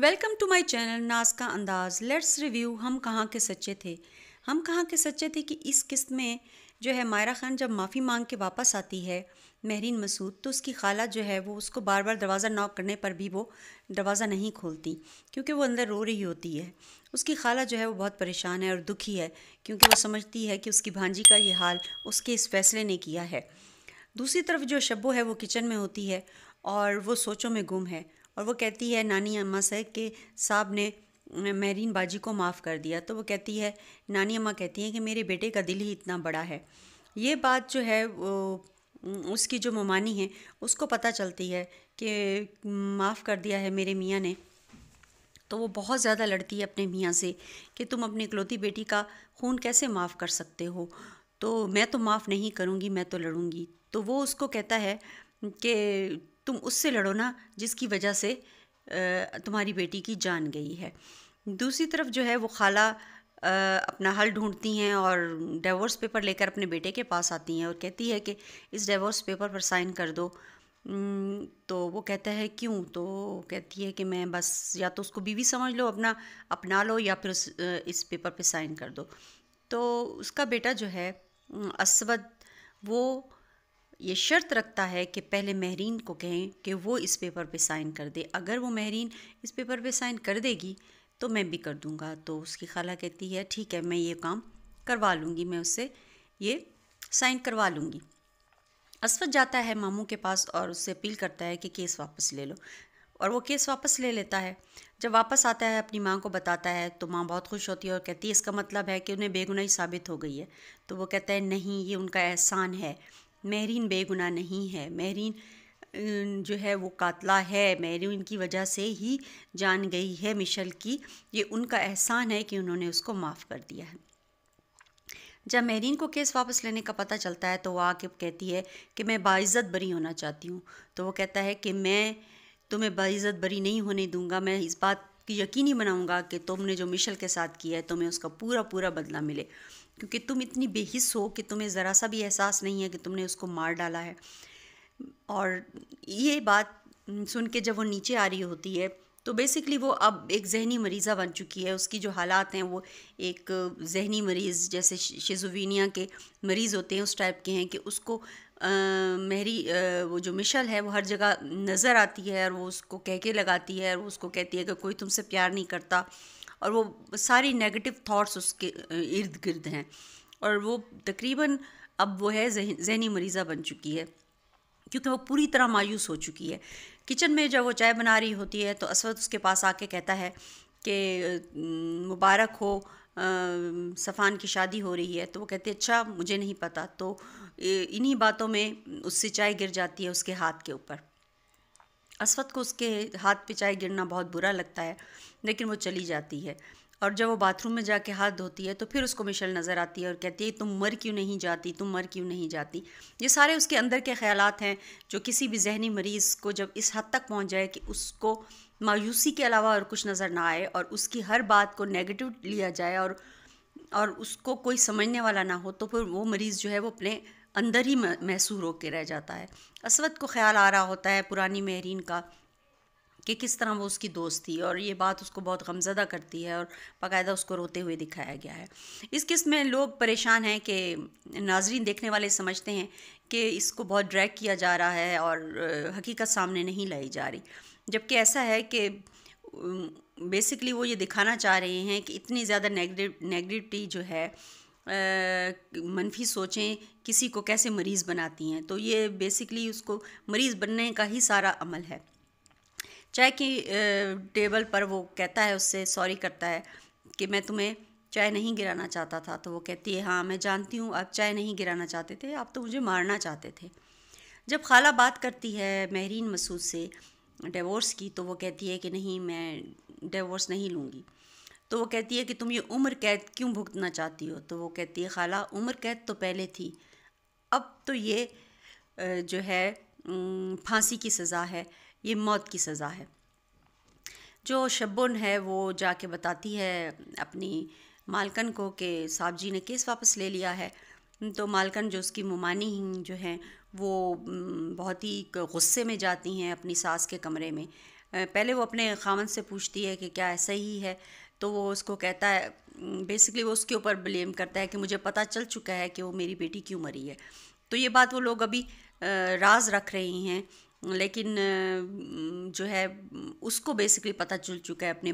welcome to my channel Naaz का अंदाज़ let's review हम कहाँ के सच्चे थे हम कहाँ के सच्चे थे कि इस किस्त में जो है मायरा खान जब माफ़ी मांग के वापस आती है महरीन मसूद तो उसकी खाला जो है वो उसको बार बार दरवाज़ा नॉक करने पर भी वो दरवाज़ा नहीं खोलती क्योंकि वो अंदर रो रही होती है उसकी खाला जो है वो बहुत परेशान है और दुखी है क्योंकि वो समझती है कि उसकी भांजी का ये हाल उसके इस फैसले ने किया है दूसरी तरफ जो शब्बो है वो किचन में होती है और वो सोचों में गुम है और वो कहती है नानी अम्मा से कि साहब ने महरीन बाजी को माफ़ कर दिया तो वो कहती है नानी अम्मा कहती हैं कि मेरे बेटे का दिल ही इतना बड़ा है ये बात जो है वो उसकी जो ममानी है उसको पता चलती है कि माफ़ कर दिया है मेरे मियाँ ने तो वो बहुत ज़्यादा लड़ती है अपने मियाँ से कि तुम अपनी इकलौती बेटी का खून कैसे माफ़ कर सकते हो तो मैं तो माफ़ नहीं करूँगी मैं तो लड़ूँगी तो वो उसको कहता है कि तुम उससे लड़ो ना जिसकी वजह से तुम्हारी बेटी की जान गई है दूसरी तरफ जो है वो खाला अपना हल ढूंढती हैं और डिवोर्स पेपर लेकर अपने बेटे के पास आती हैं और कहती है कि इस डिवोर्स पेपर पर साइन कर दो तो वो कहता है क्यों तो कहती है कि मैं बस या तो उसको बीवी समझ लो अपना अपना लो या फिर इस पेपर पे साइन कर दो तो उसका बेटा जो है असवद वो ये शर्त रखता है कि पहले महरीन को कहें कि वो इस पेपर पे साइन कर दे अगर वो महरीन इस पेपर पे साइन कर देगी तो मैं भी कर दूंगा तो उसकी खाला कहती है ठीक है मैं ये काम करवा लूँगी मैं उससे ये साइन करवा लूँगी असफत जाता है मामू के पास और उससे अपील करता है कि केस वापस ले लो और वो केस वापस ले लेता है जब वापस आता है अपनी माँ को बताता है तो माँ बहुत खुश होती है और कहती है इसका मतलब है कि उन्हें बेगुनाही साबित हो गई है तो वो कहता है नहीं ये उनका एहसान है मेहरीन बेगुनाह नहीं है महरीन जो है वो कातला है महरीन की वजह से ही जान गई है मिशल की ये उनका एहसान है कि उन्होंने उसको माफ़ कर दिया है जब महरीन को केस वापस लेने का पता चलता है तो वो आके कहती है कि मैं बाइज़त बरी होना चाहती हूँ तो वो कहता है कि मैं तुम्हें बाइज़त बरी नहीं होने दूंगा मैं इस बात की यकीनी बनाऊँगा कि तुमने जो मिशल के साथ किया है तुम्हें उसका पूरा पूरा बदला मिले क्योंकि तुम इतनी बेहिस हो कि तुम्हें ज़रा सा भी एहसास नहीं है कि तुमने उसको मार डाला है और ये बात सुन के जब वो नीचे आ रही होती है तो बेसिकली वो अब एक जहनी मरीज़ा बन चुकी है उसकी जो हालात हैं वो एक जहनी मरीज़ जैसे शेजुवीनिया के मरीज़ होते हैं उस टाइप के हैं कि उसको आ, मेरी आ, वो जो मिशल है वो हर जगह नज़र आती है और वो उसको कह के लगाती है और वो उसको कहती है कि कोई तुमसे प्यार नहीं करता और वो सारी नेगेटिव थाट्स उसके इर्द गिर्द हैं और वो तकरीबन अब वो है जहनी मरीज़ा बन चुकी है क्योंकि वो पूरी तरह मायूस हो चुकी है किचन में जब वो चाय बना रही होती है तो असवद उसके पास आके कहता है कि मुबारक हो सफ़ान की शादी हो रही है तो वो कहते अच्छा मुझे नहीं पता तो इन्हीं बातों में उससे चाय गिर जाती है उसके हाथ के ऊपर असवत को उसके हाथ पे चाय गिरना बहुत बुरा लगता है लेकिन वो चली जाती है और जब वो बाथरूम में जाके हाथ धोती है तो फिर उसको मिशल नज़र आती है और कहती है तुम मर क्यों नहीं जाती तुम मर क्यों नहीं जाती ये सारे उसके अंदर के ख्याल हैं जो किसी भी जहनी मरीज़ को जब इस हद तक पहुँच जाए कि उसको मायूसी के अलावा और कुछ नज़र ना आए और उसकी हर बात को नेगेटिव लिया जाए और और उसको कोई समझने वाला ना हो तो फिर वो मरीज़ जो है वो अपने अंदर ही महसूर होकर रह जाता है असवद को ख्याल आ रहा होता है पुरानी महरीन का कि किस तरह वो उसकी दोस्त थी और ये बात उसको बहुत गमजदा करती है और बाकायदा उसको रोते हुए दिखाया गया है इस किस्म में लोग परेशान हैं कि नाजरीन देखने वाले समझते हैं कि इसको बहुत ड्रैग किया जा रहा है और हकीकत सामने नहीं लाई जा रही जबकि ऐसा है कि बेसिकली वो ये दिखाना चाह रहे हैं कि इतनी ज़्यादा नेगेटिव नेगेटिविटी जो है मनफी सोचें किसी को कैसे मरीज़ बनाती हैं तो ये बेसिकली उसको मरीज़ बनने का ही सारा अमल है चाय की टेबल पर वो कहता है उससे सॉरी करता है कि मैं तुम्हें चाय नहीं गिराना चाहता था तो वो कहती है हाँ मैं जानती हूँ आप चाय नहीं गिराना चाहते थे आप तो मुझे मारना चाहते थे जब खाला बात करती है महरीन मसूद से डिवोर्स की तो वो कहती है कि नहीं मैं डिवोर्स नहीं लूँगी तो वो कहती है कि तुम ये उम्र कैद क्यों भुगतना चाहती हो तो वो कहती है खाला उम्र कैद तो पहले थी अब तो ये जो है फांसी की सज़ा है ये मौत की सज़ा है जो शब्बन है वो जाके बताती है अपनी मालकन को कि साहब जी ने केस वापस ले लिया है तो मालकन जो उसकी ममानी जो हैं वो बहुत ही गुस्से में जाती हैं अपनी सास के कमरे में पहले वो अपने खामन से पूछती है कि क्या ऐसा ही है तो वो उसको कहता है बेसिकली वो उसके ऊपर ब्लेम करता है कि मुझे पता चल चुका है कि वो मेरी बेटी क्यों मरी है तो ये बात वो लोग अभी राज रख रही हैं लेकिन जो है उसको बेसिकली पता चल चुका है अपने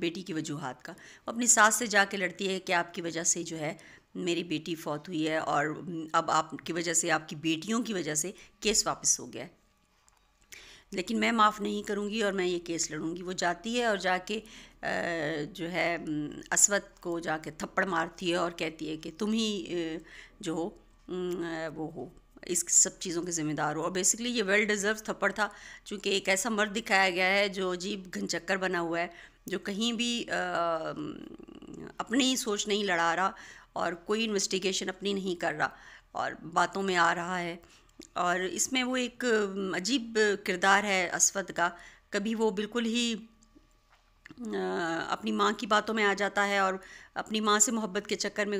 बेटी की वजूहत का वो अपनी सास से जा कर लड़ती है कि आपकी वजह से जो है मेरी बेटी फौत हुई है और अब आपकी वजह से आपकी बेटियों की वजह से केस वापस हो गया है लेकिन मैं माफ़ नहीं करूँगी और मैं ये केस लड़ूँगी वो जाती है और जाके जो है असवद को जाके थप्पड़ मारती है और कहती है कि तुम ही जो हो वो हो इस सब चीज़ों के ज़िम्मेदार हो और बेसिकली ये वेल डिज़र्व थप्पड़ था क्योंकि एक ऐसा मर्द दिखाया गया है जो अजीब घनचक्कर बना हुआ है जो कहीं भी आ, अपनी सोच नहीं लड़ा रहा और कोई इन्वेस्टिगेशन अपनी नहीं कर रहा और बातों में आ रहा है और इसमें वो एक अजीब किरदार है असवद का कभी वो बिल्कुल ही अपनी माँ की बातों में आ जाता है और अपनी माँ से मोहब्बत के चक्कर में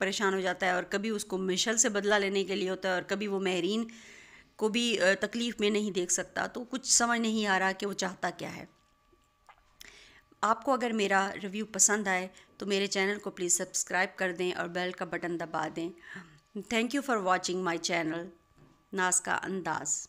परेशान हो जाता है और कभी उसको मिशल से बदला लेने के लिए होता है और कभी वो महरीन को भी तकलीफ़ में नहीं देख सकता तो कुछ समझ नहीं आ रहा कि वो चाहता क्या है आपको अगर मेरा रिव्यू पसंद आए तो मेरे चैनल को प्लीज़ सब्सक्राइब कर दें और बेल का बटन दबा दें thank you for watching my channel Naaz का अंदाज़